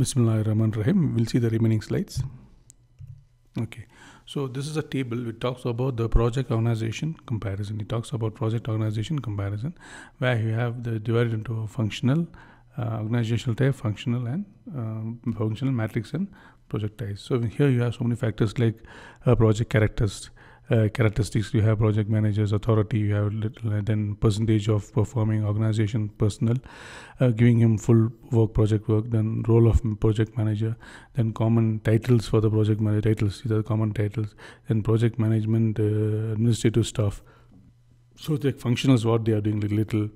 Bismillah Rahman Rahim. We'll see the remaining slides. Okay, so this is a table which talks about the project organization comparison. It talks about project organization comparison, where you have the divided into functional, uh, organizational type, functional and um, functional matrix and project types. So here you have so many factors like uh, project characteristics uh, characteristics you have project managers authority you have little, then percentage of performing organization personnel uh, giving him full work project work then role of project manager then common titles for the project manager titles these are common titles then project management uh, administrative staff so the functionals what they are doing little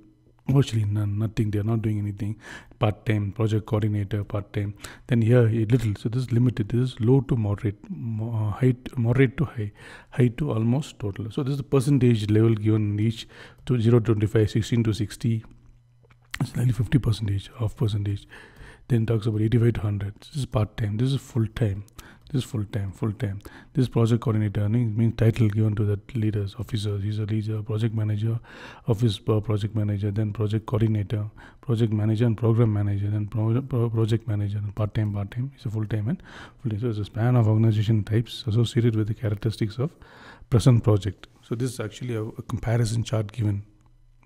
virtually none, nothing. They're not doing anything. Part time project coordinator, part time. Then here a little. So this is limited. This is low to moderate, mo- high uh, moderate to high, high to almost total. So this is the percentage level given in each to 0 to 25, 16 to 60. It's nearly 50 percentage, half percentage. Then talks about 85 to 100. This is part time. This is full time. This is full time, full time. This project coordinator means title given to the leaders, officers. He's a leader, project manager, office uh, project manager, then project coordinator, project manager, and program manager, then pro pro project manager, and part time, part time. He's a full time and full time. So it's a span of organization types associated with the characteristics of present project. So this is actually a, a comparison chart given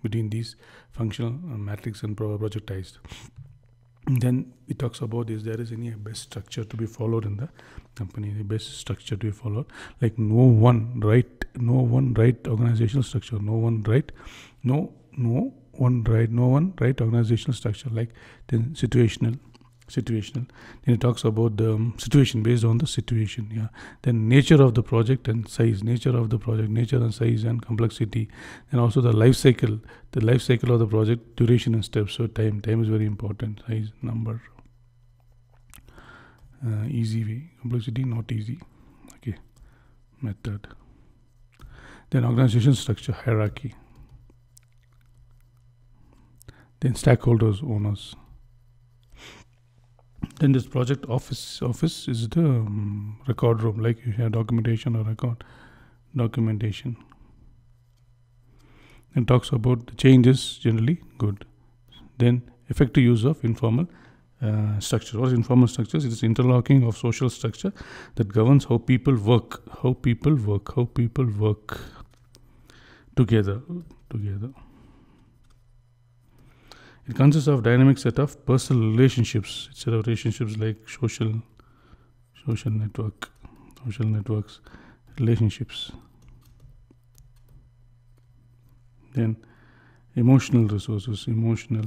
between these functional matrix and pro project types then it talks about is there is any best structure to be followed in the company the best structure to be followed like no one right no one right organizational structure no one right no no one right no one right organizational structure like then situational situational then it talks about the um, situation based on the situation yeah then nature of the project and size nature of the project nature and size and complexity and also the life cycle the life cycle of the project duration and steps so time time is very important size number uh, easy way complexity not easy okay method then organization structure hierarchy then stakeholders owners then this project office office is the um, record room like you have documentation or record documentation and talks about the changes generally good then effective use of informal uh, structure what is informal structures it is interlocking of social structure that governs how people work how people work how people work together together it consists of dynamic set of personal relationships, set of relationships like social, social network, social networks, relationships. Then emotional resources, emotional,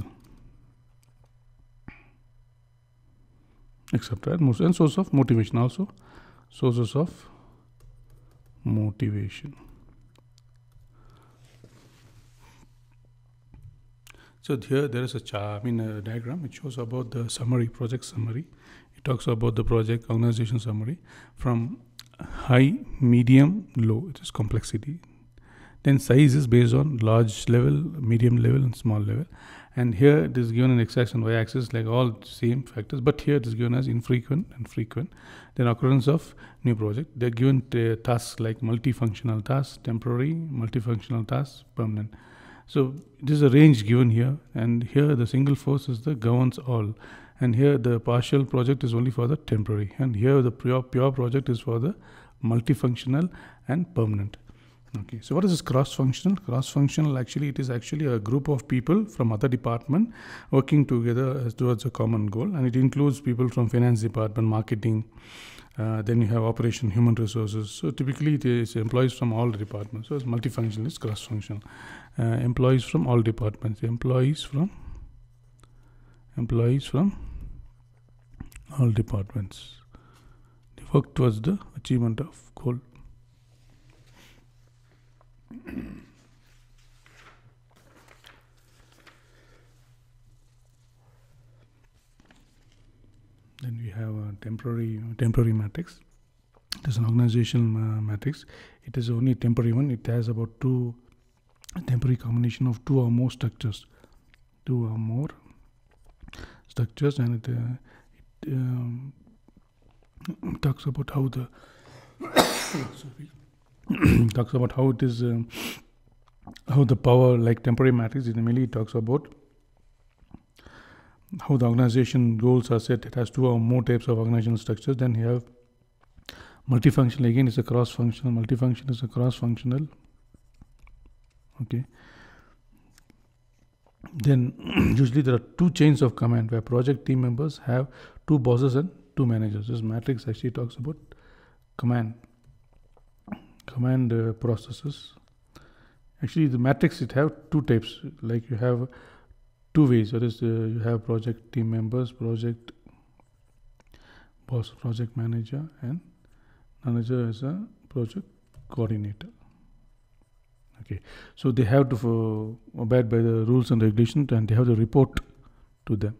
Except that, And source of motivation also, sources of motivation. So here there is a chart, I mean a uh, diagram. It shows about the summary, project summary. It talks about the project organization summary from high, medium, low, which is complexity. Then size is based on large level, medium level, and small level. And here it is given in x-axis and y-axis, like all same factors. But here it is given as infrequent and frequent. Then occurrence of new project. They're given tasks like multifunctional tasks, temporary, multifunctional tasks, permanent. So this is a range given here, and here the single force is the governs all, and here the partial project is only for the temporary, and here the pure, pure project is for the multifunctional and permanent. Okay, so what is this cross-functional? Cross-functional actually it is actually a group of people from other department working together towards a common goal, and it includes people from finance department, marketing, uh, then you have operation human resources. So typically it is employees from all departments. So it's multifunctional, it's cross-functional. Uh, employees from all departments. Employees from employees from all departments. The work towards the achievement of goal. temporary temporary matrix it is an organizational uh, matrix it is only temporary one it has about two temporary combination of two or more structures two or more structures and it, uh, it um, talks about how the talks about how it is um, how the power like temporary matrix it mainly talks about how the organization goals are set. It has two or more types of organizational structures. Then you have multifunctional again it's a cross-functional. Multifunctional is a cross-functional. Okay. Then usually there are two chains of command where project team members have two bosses and two managers. This matrix actually talks about command command uh, processes. Actually, the matrix it have two types. Like you have two ways that is uh, you have project team members project boss project manager and manager as a project coordinator okay so they have to uh, abide by the rules and regulations and they have to report to them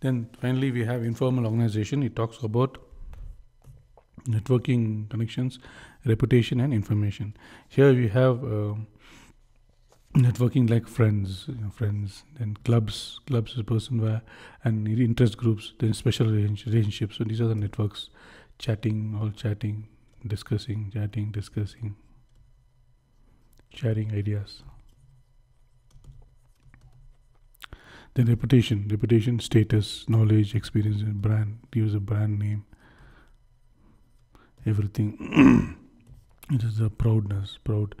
then finally we have informal organization it talks about networking connections reputation and information here we have uh, networking like friends you know, friends then clubs clubs is person where and interest groups then special relationships so these are the networks chatting all chatting discussing chatting discussing sharing ideas then reputation reputation status knowledge experience brand use a brand name everything it is a proudness proud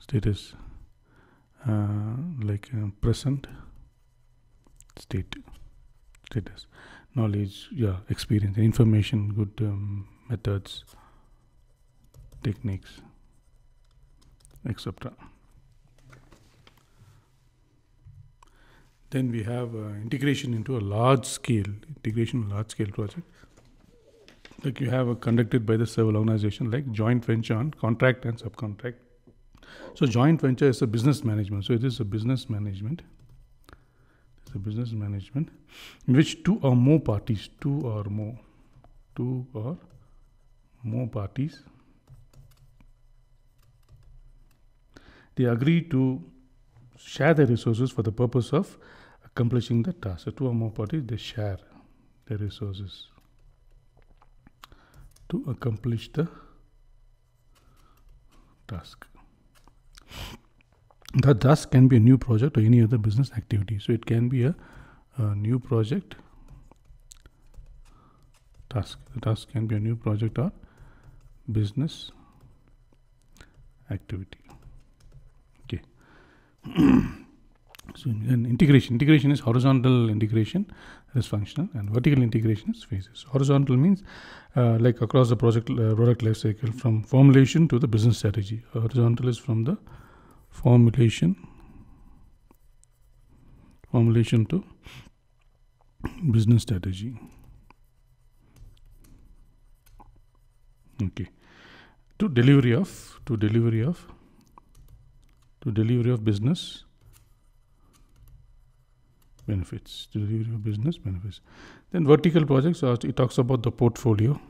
status uh, like uh, present state status knowledge yeah experience information good um, methods techniques etc then we have uh, integration into a large scale integration large scale project like you have conducted by the civil organization like joint venture on contract and subcontract so joint venture is a business management so it is a business management it's a business management in which two or more parties two or more two or more parties they agree to share their resources for the purpose of accomplishing the task so two or more parties they share their resources to accomplish the task. The task can be a new project or any other business activity. So it can be a, a new project task. The task can be a new project or business activity. Okay. so an integration. Integration is horizontal integration is functional and vertical integration is phases. Horizontal means uh, like across the project uh, product life cycle from formulation to the business strategy. Horizontal is from the formulation formulation to business strategy. Okay, to delivery of to delivery of to delivery of business benefits, delivery of business benefits. Then vertical projects, uh, it talks about the portfolio,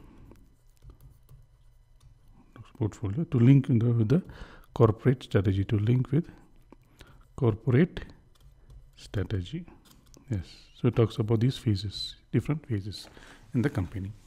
portfolio to link the, with the corporate strategy, to link with corporate strategy. Yes, so it talks about these phases, different phases in the company.